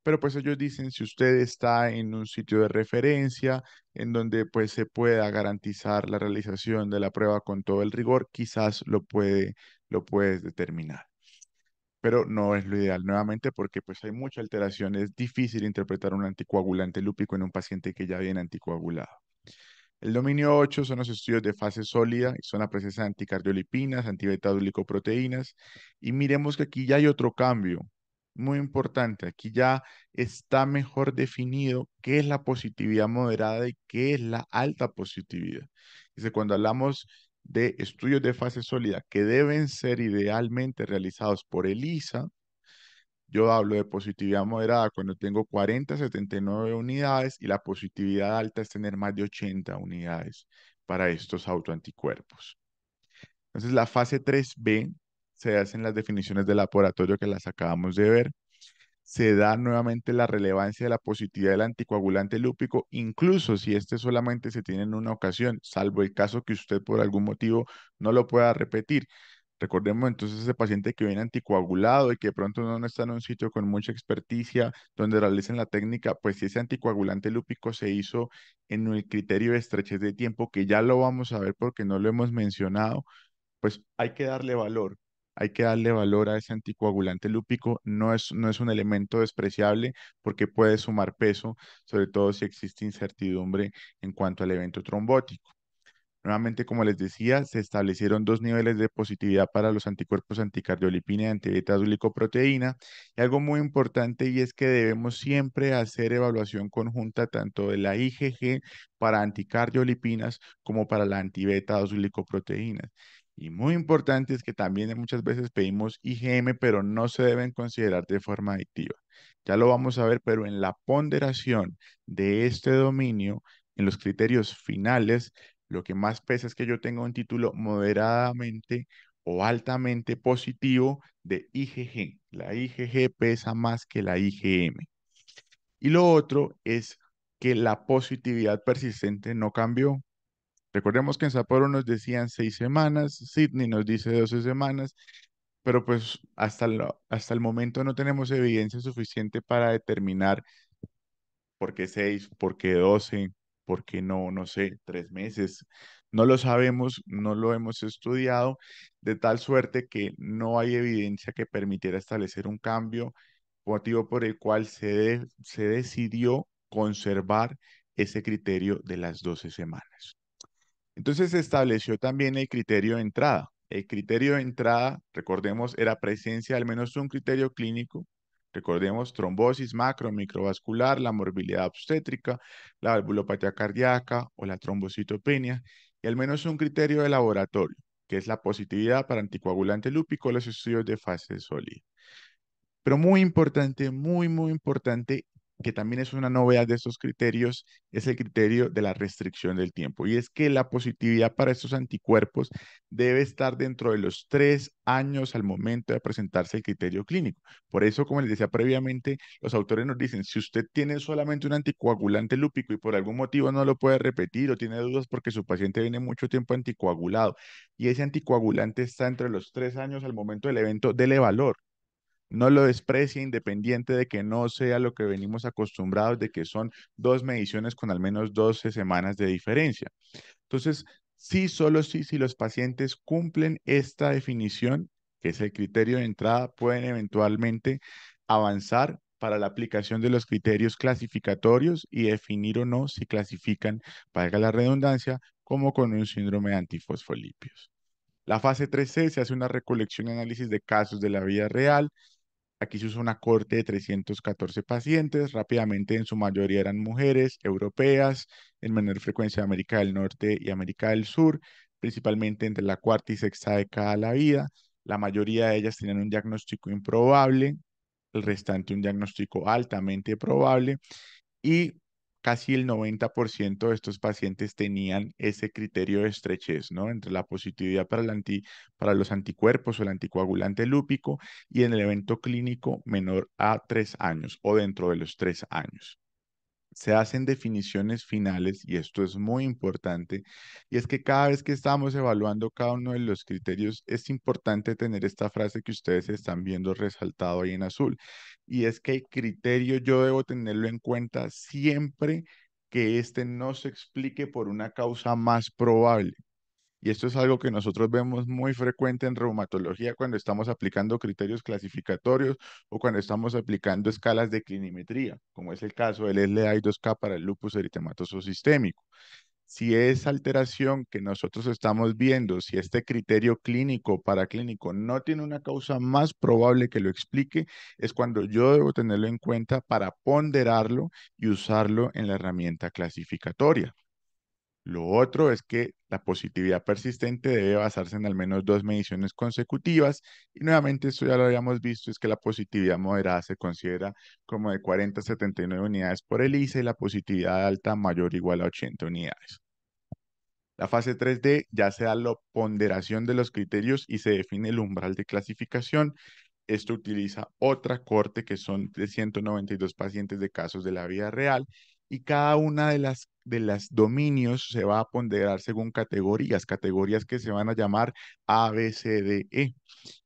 pero pues ellos dicen si usted está en un sitio de referencia en donde pues se pueda garantizar la realización de la prueba con todo el rigor, quizás lo puede lo puedes determinar. Pero no es lo ideal nuevamente porque pues hay mucha alteración, es difícil interpretar un anticoagulante lúpico en un paciente que ya viene anticoagulado. El dominio 8 son los estudios de fase sólida, son la presencia de anticardiolipinas, antibetadulicoproteínas, y miremos que aquí ya hay otro cambio, muy importante. Aquí ya está mejor definido qué es la positividad moderada y qué es la alta positividad. Dice, cuando hablamos de estudios de fase sólida que deben ser idealmente realizados por ELISA, yo hablo de positividad moderada cuando tengo 40, 79 unidades y la positividad alta es tener más de 80 unidades para estos autoanticuerpos. Entonces, la fase 3B se hacen las definiciones del laboratorio que las acabamos de ver, se da nuevamente la relevancia de la positividad del anticoagulante lúpico, incluso si este solamente se tiene en una ocasión, salvo el caso que usted por algún motivo no lo pueda repetir. Recordemos entonces ese paciente que viene anticoagulado y que de pronto no está en un sitio con mucha experticia donde realicen la técnica, pues si ese anticoagulante lúpico se hizo en el criterio de estrechez de tiempo, que ya lo vamos a ver porque no lo hemos mencionado, pues hay que darle valor hay que darle valor a ese anticoagulante lúpico, no es, no es un elemento despreciable porque puede sumar peso, sobre todo si existe incertidumbre en cuanto al evento trombótico. Nuevamente, como les decía, se establecieron dos niveles de positividad para los anticuerpos anticardiolipina y antibeta Y algo muy importante y es que debemos siempre hacer evaluación conjunta tanto de la IgG para anticardiolipinas como para la antibeta glicoproteína y muy importante es que también muchas veces pedimos IgM, pero no se deben considerar de forma adictiva. Ya lo vamos a ver, pero en la ponderación de este dominio, en los criterios finales, lo que más pesa es que yo tenga un título moderadamente o altamente positivo de IgG. La IgG pesa más que la IgM. Y lo otro es que la positividad persistente no cambió. Recordemos que en Sapporo nos decían seis semanas, Sydney nos dice 12 semanas, pero pues hasta, hasta el momento no tenemos evidencia suficiente para determinar por qué seis, por qué 12, por qué no, no sé, tres meses. No lo sabemos, no lo hemos estudiado, de tal suerte que no hay evidencia que permitiera establecer un cambio, motivo por el cual se, se decidió conservar ese criterio de las 12 semanas. Entonces se estableció también el criterio de entrada. El criterio de entrada, recordemos, era presencia de al menos un criterio clínico. Recordemos trombosis macro, microvascular, la morbilidad obstétrica, la valvulopatía cardíaca o la trombocitopenia y al menos un criterio de laboratorio, que es la positividad para anticoagulante lúpico los estudios de fase sólida. Pero muy importante, muy, muy importante, que también es una novedad de estos criterios, es el criterio de la restricción del tiempo. Y es que la positividad para estos anticuerpos debe estar dentro de los tres años al momento de presentarse el criterio clínico. Por eso, como les decía previamente, los autores nos dicen, si usted tiene solamente un anticoagulante lúpico y por algún motivo no lo puede repetir o tiene dudas porque su paciente viene mucho tiempo anticoagulado y ese anticoagulante está entre los tres años al momento del evento, dele valor no lo desprecia independiente de que no sea lo que venimos acostumbrados, de que son dos mediciones con al menos 12 semanas de diferencia. Entonces, sí, solo sí, si los pacientes cumplen esta definición, que es el criterio de entrada, pueden eventualmente avanzar para la aplicación de los criterios clasificatorios y definir o no si clasifican, para la redundancia, como con un síndrome de antifosfolipios. La fase 3C se hace una recolección y análisis de casos de la vida real, Aquí se usó una corte de 314 pacientes, rápidamente en su mayoría eran mujeres europeas, en menor frecuencia de América del Norte y América del Sur, principalmente entre la cuarta y sexta década de la vida. La mayoría de ellas tenían un diagnóstico improbable, el restante un diagnóstico altamente probable y casi el 90% de estos pacientes tenían ese criterio de estrechez, ¿no? Entre la positividad para, para los anticuerpos o el anticoagulante lúpico y en el evento clínico menor a tres años o dentro de los tres años se hacen definiciones finales, y esto es muy importante, y es que cada vez que estamos evaluando cada uno de los criterios, es importante tener esta frase que ustedes están viendo resaltado ahí en azul, y es que el criterio yo debo tenerlo en cuenta siempre que este no se explique por una causa más probable y esto es algo que nosotros vemos muy frecuente en reumatología cuando estamos aplicando criterios clasificatorios o cuando estamos aplicando escalas de clinimetría, como es el caso del SLA 2K para el lupus eritematoso sistémico. Si esa alteración que nosotros estamos viendo, si este criterio clínico, paraclínico, no tiene una causa más probable que lo explique, es cuando yo debo tenerlo en cuenta para ponderarlo y usarlo en la herramienta clasificatoria. Lo otro es que la positividad persistente debe basarse en al menos dos mediciones consecutivas y nuevamente esto ya lo habíamos visto, es que la positividad moderada se considera como de 40 a 79 unidades por el y la positividad alta mayor o igual a 80 unidades. La fase 3D ya se da la ponderación de los criterios y se define el umbral de clasificación. Esto utiliza otra corte que son de 192 pacientes de casos de la vida real y cada una de las de los dominios se va a ponderar según categorías, categorías que se van a llamar ABCDE.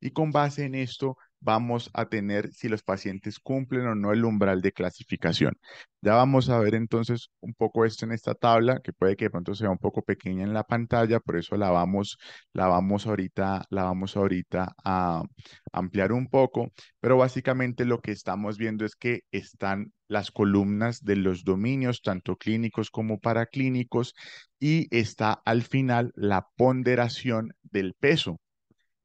Y con base en esto vamos a tener si los pacientes cumplen o no el umbral de clasificación. Ya vamos a ver entonces un poco esto en esta tabla, que puede que de pronto sea un poco pequeña en la pantalla, por eso la vamos, la vamos ahorita, la vamos ahorita a ampliar un poco, pero básicamente lo que estamos viendo es que están las columnas de los dominios, tanto clínicos como paraclínicos, y está al final la ponderación del peso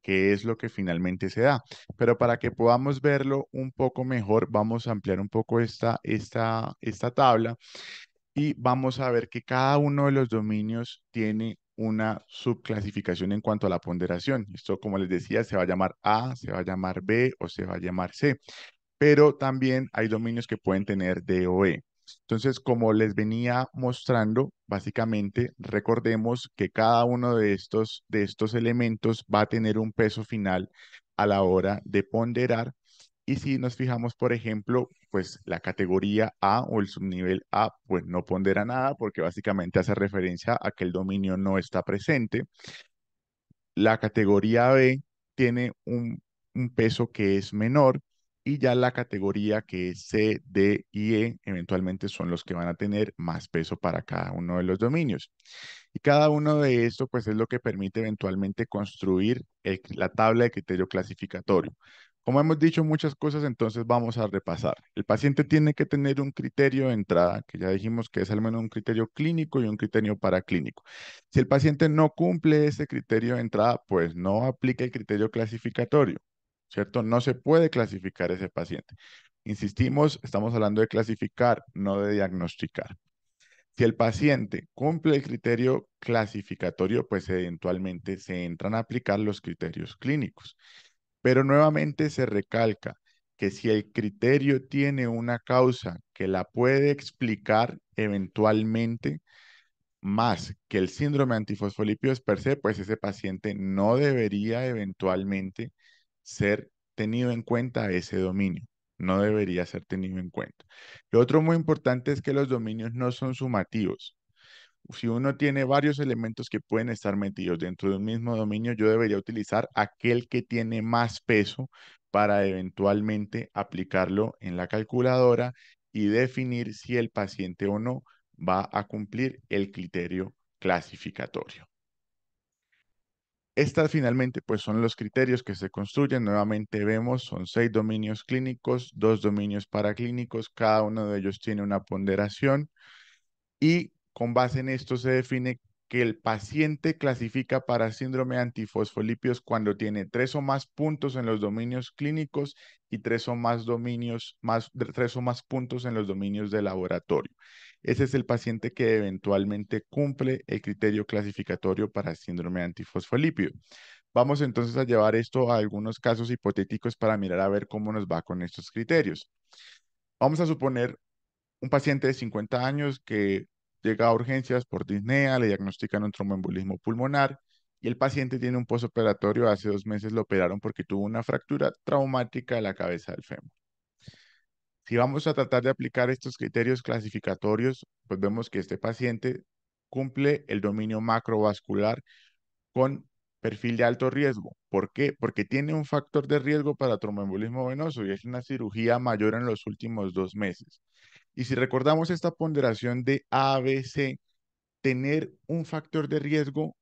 que es lo que finalmente se da. Pero para que podamos verlo un poco mejor, vamos a ampliar un poco esta, esta, esta tabla y vamos a ver que cada uno de los dominios tiene una subclasificación en cuanto a la ponderación. Esto, como les decía, se va a llamar A, se va a llamar B o se va a llamar C. Pero también hay dominios que pueden tener D o E. Entonces, como les venía mostrando, básicamente recordemos que cada uno de estos, de estos elementos va a tener un peso final a la hora de ponderar. Y si nos fijamos, por ejemplo, pues la categoría A o el subnivel A, pues no pondera nada porque básicamente hace referencia a que el dominio no está presente. La categoría B tiene un, un peso que es menor y ya la categoría que es C, D y E eventualmente son los que van a tener más peso para cada uno de los dominios. Y cada uno de estos pues es lo que permite eventualmente construir la tabla de criterio clasificatorio. Como hemos dicho muchas cosas, entonces vamos a repasar. El paciente tiene que tener un criterio de entrada, que ya dijimos que es al menos un criterio clínico y un criterio paraclínico. Si el paciente no cumple ese criterio de entrada, pues no aplica el criterio clasificatorio. ¿cierto? No se puede clasificar ese paciente. Insistimos, estamos hablando de clasificar, no de diagnosticar. Si el paciente cumple el criterio clasificatorio, pues eventualmente se entran a aplicar los criterios clínicos. Pero nuevamente se recalca que si el criterio tiene una causa que la puede explicar eventualmente, más que el síndrome antifosfolípidos per se, pues ese paciente no debería eventualmente ser tenido en cuenta ese dominio. No debería ser tenido en cuenta. Lo otro muy importante es que los dominios no son sumativos. Si uno tiene varios elementos que pueden estar metidos dentro de un mismo dominio, yo debería utilizar aquel que tiene más peso para eventualmente aplicarlo en la calculadora y definir si el paciente o no va a cumplir el criterio clasificatorio. Estas finalmente pues son los criterios que se construyen. Nuevamente vemos, son seis dominios clínicos, dos dominios paraclínicos, cada uno de ellos tiene una ponderación y con base en esto se define que el paciente clasifica para síndrome antifosfolipios cuando tiene tres o más puntos en los dominios clínicos y tres o más dominios, más, tres o más puntos en los dominios de laboratorio. Ese es el paciente que eventualmente cumple el criterio clasificatorio para síndrome antifosfolípido. Vamos entonces a llevar esto a algunos casos hipotéticos para mirar a ver cómo nos va con estos criterios. Vamos a suponer un paciente de 50 años que llega a urgencias por disnea, le diagnostican un tromboembolismo pulmonar y el paciente tiene un postoperatorio Hace dos meses lo operaron porque tuvo una fractura traumática de la cabeza del fémur. Si vamos a tratar de aplicar estos criterios clasificatorios, pues vemos que este paciente cumple el dominio macrovascular con perfil de alto riesgo. ¿Por qué? Porque tiene un factor de riesgo para tromboembolismo venoso y es una cirugía mayor en los últimos dos meses. Y si recordamos esta ponderación de ABC, tener un factor de riesgo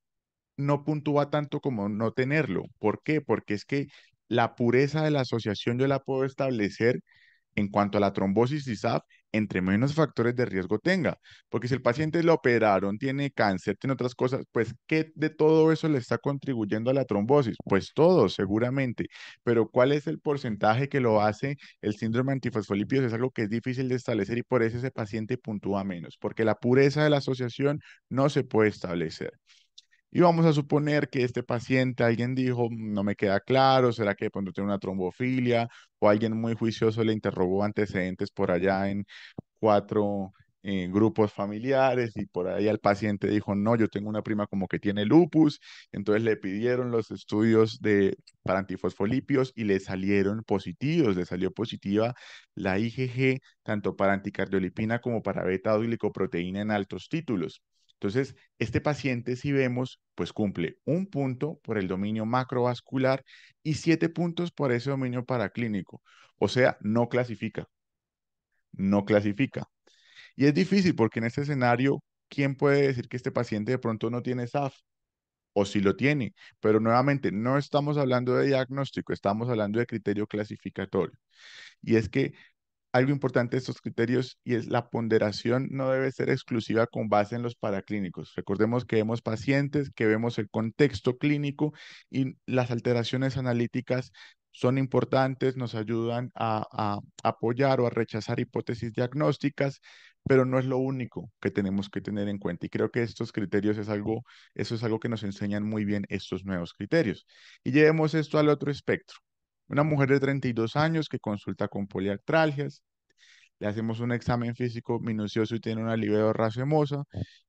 no puntúa tanto como no tenerlo. ¿Por qué? Porque es que la pureza de la asociación yo la puedo establecer en cuanto a la trombosis y entre menos factores de riesgo tenga, porque si el paciente lo operaron, tiene cáncer, tiene otras cosas, pues ¿qué de todo eso le está contribuyendo a la trombosis? Pues todo, seguramente, pero ¿cuál es el porcentaje que lo hace el síndrome antifosfolípidos? Es algo que es difícil de establecer y por eso ese paciente puntúa menos, porque la pureza de la asociación no se puede establecer. Y vamos a suponer que este paciente, alguien dijo, mm, no me queda claro, ¿será que cuando tiene una trombofilia? O alguien muy juicioso le interrogó antecedentes por allá en cuatro eh, grupos familiares y por ahí el paciente dijo, no, yo tengo una prima como que tiene lupus. Entonces le pidieron los estudios de, para antifosfolipios y le salieron positivos, le salió positiva la IgG tanto para anticardiolipina como para beta-glicoproteína en altos títulos. Entonces, este paciente, si vemos, pues cumple un punto por el dominio macrovascular y siete puntos por ese dominio paraclínico. O sea, no clasifica. No clasifica. Y es difícil porque en este escenario, ¿quién puede decir que este paciente de pronto no tiene SAF? O si lo tiene. Pero nuevamente, no estamos hablando de diagnóstico, estamos hablando de criterio clasificatorio. Y es que algo importante de estos criterios y es la ponderación no debe ser exclusiva con base en los paraclínicos. Recordemos que vemos pacientes, que vemos el contexto clínico y las alteraciones analíticas son importantes, nos ayudan a, a apoyar o a rechazar hipótesis diagnósticas, pero no es lo único que tenemos que tener en cuenta. Y creo que estos criterios es algo, eso es algo que nos enseñan muy bien estos nuevos criterios. Y llevemos esto al otro espectro, una mujer de 32 años que consulta con poliartralgias, le hacemos un examen físico minucioso y tiene una libido racemosa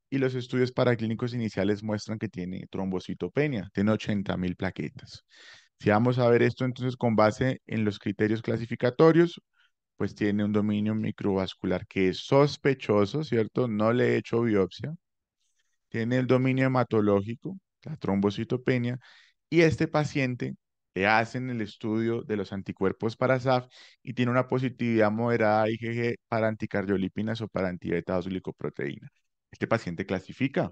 y los estudios paraclínicos iniciales muestran que tiene trombocitopenia, tiene 80 mil plaquetas. Si vamos a ver esto entonces con base en los criterios clasificatorios, pues tiene un dominio microvascular que es sospechoso, ¿cierto? No le he hecho biopsia. Tiene el dominio hematológico, la trombocitopenia, y este paciente le hacen el estudio de los anticuerpos para SAF y tiene una positividad moderada IgG para anticardiolipinas o para antibetados glicoproteína. Este paciente clasifica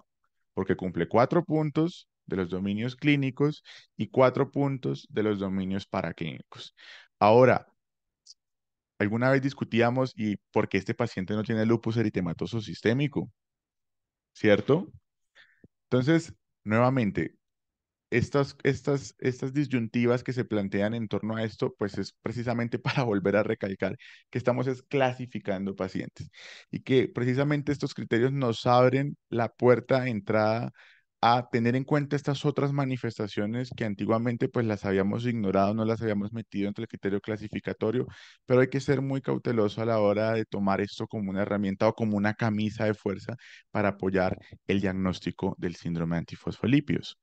porque cumple cuatro puntos de los dominios clínicos y cuatro puntos de los dominios paraclínicos. Ahora, alguna vez discutíamos y por qué este paciente no tiene lupus eritematoso sistémico, ¿cierto? Entonces, nuevamente, estas, disyuntivas que se plantean en torno a esto, pues es precisamente para volver a recalcar que estamos clasificando pacientes y que precisamente estos criterios nos abren la puerta de entrada a tener en cuenta estas otras manifestaciones que antiguamente pues las habíamos ignorado, no las habíamos metido entre el criterio clasificatorio, pero hay que ser muy cauteloso a la hora de tomar esto como una herramienta o como una camisa de fuerza para apoyar el diagnóstico del síndrome de antifosfolipios.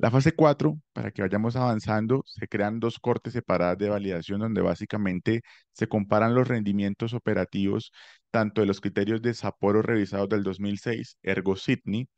La fase 4, para que vayamos avanzando, se crean dos cortes separadas de validación donde básicamente se comparan los rendimientos operativos tanto de los criterios de Sapporo revisados del 2006, ergo Sydney,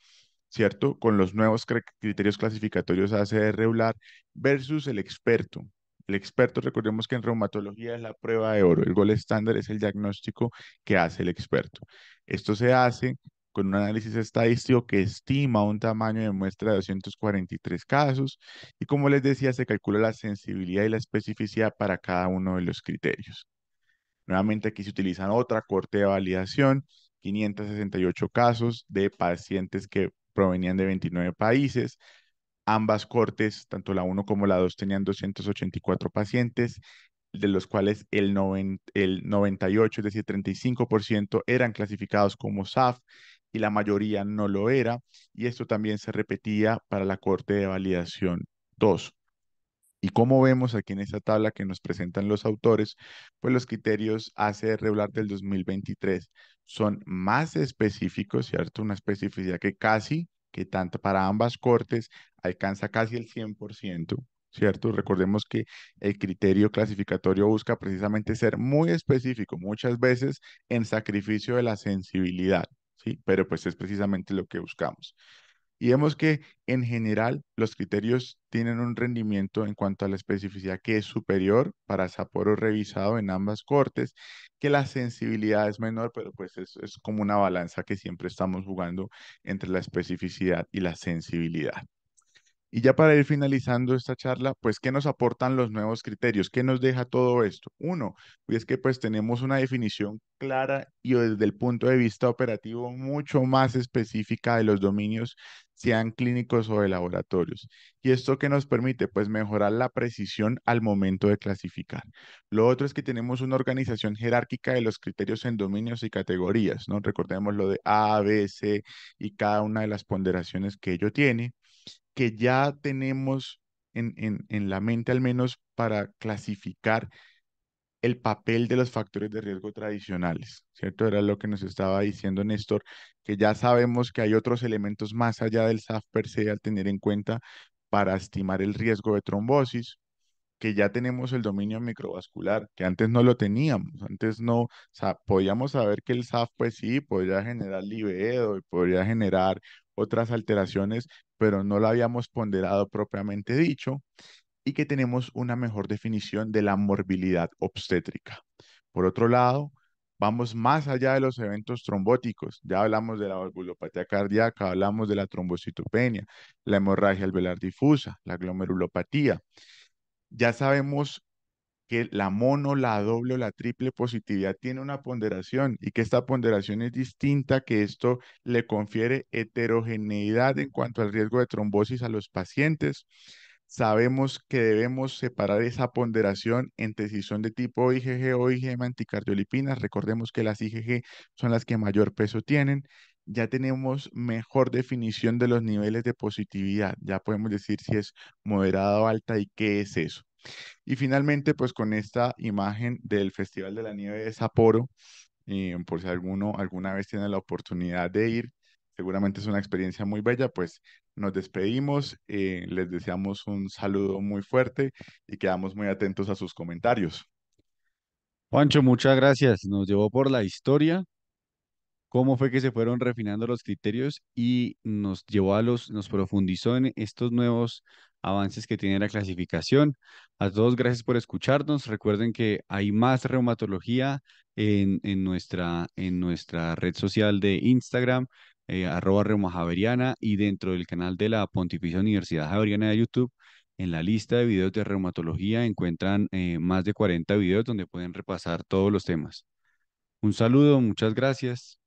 ¿cierto? Con los nuevos criterios clasificatorios ACR regular versus el experto. El experto, recordemos que en reumatología es la prueba de oro, el gol estándar es el diagnóstico que hace el experto. Esto se hace con un análisis estadístico que estima un tamaño de muestra de 243 casos y como les decía, se calcula la sensibilidad y la especificidad para cada uno de los criterios. Nuevamente aquí se utilizan otra corte de validación, 568 casos de pacientes que provenían de 29 países. Ambas cortes, tanto la 1 como la 2, tenían 284 pacientes, de los cuales el, el 98, es decir, 35% eran clasificados como SAF y la mayoría no lo era, y esto también se repetía para la Corte de Validación 2. Y como vemos aquí en esta tabla que nos presentan los autores, pues los criterios ACR regular del 2023 son más específicos, ¿cierto? Una especificidad que casi, que tanto para ambas cortes alcanza casi el 100%, ¿cierto? Recordemos que el criterio clasificatorio busca precisamente ser muy específico, muchas veces en sacrificio de la sensibilidad. Pero pues es precisamente lo que buscamos. Y vemos que en general los criterios tienen un rendimiento en cuanto a la especificidad que es superior para saporo revisado en ambas cortes, que la sensibilidad es menor, pero pues es como una balanza que siempre estamos jugando entre la especificidad y la sensibilidad. Y ya para ir finalizando esta charla, pues, ¿qué nos aportan los nuevos criterios? ¿Qué nos deja todo esto? Uno, es que pues tenemos una definición clara y desde el punto de vista operativo mucho más específica de los dominios, sean clínicos o de laboratorios. ¿Y esto que nos permite? Pues mejorar la precisión al momento de clasificar. Lo otro es que tenemos una organización jerárquica de los criterios en dominios y categorías, ¿no? Recordemos lo de A, B, C y cada una de las ponderaciones que ello tiene que ya tenemos en, en, la mente al menos para clasificar el papel de los factores de riesgo tradicionales, ¿cierto? Era lo que nos estaba diciendo Néstor, que ya sabemos que hay otros elementos más allá del SAF per se al tener en cuenta para estimar el riesgo de trombosis, que ya tenemos el dominio microvascular, que antes no lo teníamos, antes no o sea, podíamos saber que el SAF pues sí, podría generar libedo y podría generar otras alteraciones, pero no lo habíamos ponderado propiamente dicho, y que tenemos una mejor definición de la morbilidad obstétrica. Por otro lado, vamos más allá de los eventos trombóticos. Ya hablamos de la valvulopatía cardíaca, hablamos de la trombocitopenia, la hemorragia alveolar difusa, la glomerulopatía. Ya sabemos que la mono, la doble o la triple positividad tiene una ponderación y que esta ponderación es distinta, que esto le confiere heterogeneidad en cuanto al riesgo de trombosis a los pacientes. Sabemos que debemos separar esa ponderación entre si son de tipo IgG o IgM anticardiolipinas. Recordemos que las IgG son las que mayor peso tienen ya tenemos mejor definición de los niveles de positividad. Ya podemos decir si es moderada o alta y qué es eso. Y finalmente, pues con esta imagen del Festival de la Nieve de Sapporo, eh, por si alguno alguna vez tiene la oportunidad de ir, seguramente es una experiencia muy bella, pues nos despedimos, eh, les deseamos un saludo muy fuerte y quedamos muy atentos a sus comentarios. Pancho, muchas gracias. Nos llevó por la historia, cómo fue que se fueron refinando los criterios y nos llevó a los, nos profundizó en estos nuevos avances que tiene la clasificación. A todos, gracias por escucharnos. Recuerden que hay más reumatología en, nuestra, en nuestra red social de Instagram, eh, reumajaveriana, y dentro del canal de la Pontificia Universidad Javeriana de YouTube. En la lista de videos de reumatología encuentran eh, más de 40 videos donde pueden repasar todos los temas. Un saludo, muchas gracias.